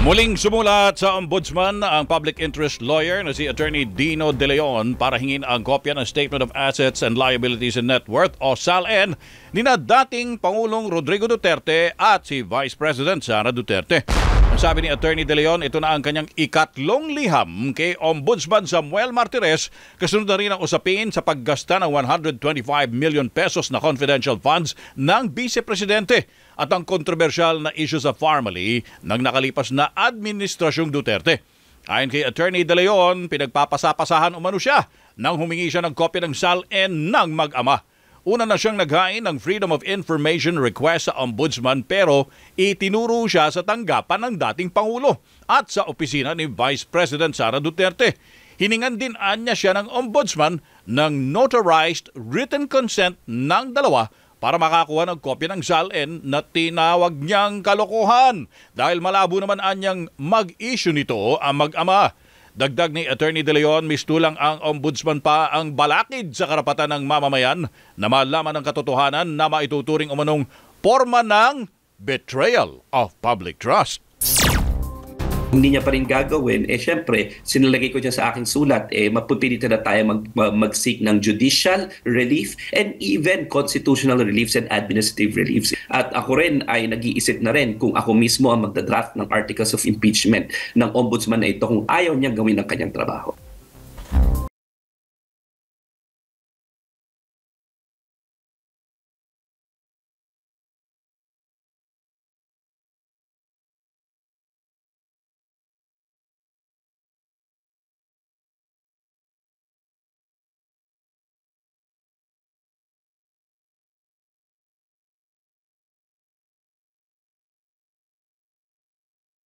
Muling sumulat sa Ombudsman ang public interest lawyer na si Attorney Dino De Leon para hingin ang kopya ng Statement of Assets and Liabilities and Net Worth o SALN ni na dating Pangulong Rodrigo Duterte at si Vice President Sara Duterte. Sabi ni Attorney De Leon, ito na ang kanyang ikatlong liham kay Ombudsman Samuel Martirez kasunod na rin ang usapin sa paggasta ng 125 million pesos na confidential funds ng Vice Presidente at ang kontrobersyal na issue sa Farmally ng nakalipas na Administrasyong Duterte. Ayon kay Attorney De Leon, pinagpapasapasahan umano siya nang humingi siya ng kopya ng SALN ng mag-ama. Una na siyang naghain ng Freedom of Information request sa Ombudsman pero itinuro siya sa tanggapan ng dating Pangulo at sa opisina ni Vice President Sara Duterte. Hiningan din anya siya ng Ombudsman ng notarized written consent ng dalawa para makakuha ng kopya ng SALN na tinawag niyang kalokohan dahil malabo naman anyang mag-issue nito ang mag-ama. Dagdag ni Attorney De Leon, mistulang ang ombudsman pa ang balakid sa karapatan ng mamamayan na malaman ang katotohanan na maituturing umanong forma ng betrayal of public trust hindi niya pa rin gagawin, eh syempre, sinilagay ko dyan sa aking sulat, eh mapipilitan na tayo mag, mag-seek ng judicial relief and even constitutional reliefs and administrative reliefs. At ako rin ay nag-iisip na rin kung ako mismo ang magdadraft ng articles of impeachment ng ombudsman na ito kung ayaw niya gawin ang kanyang trabaho.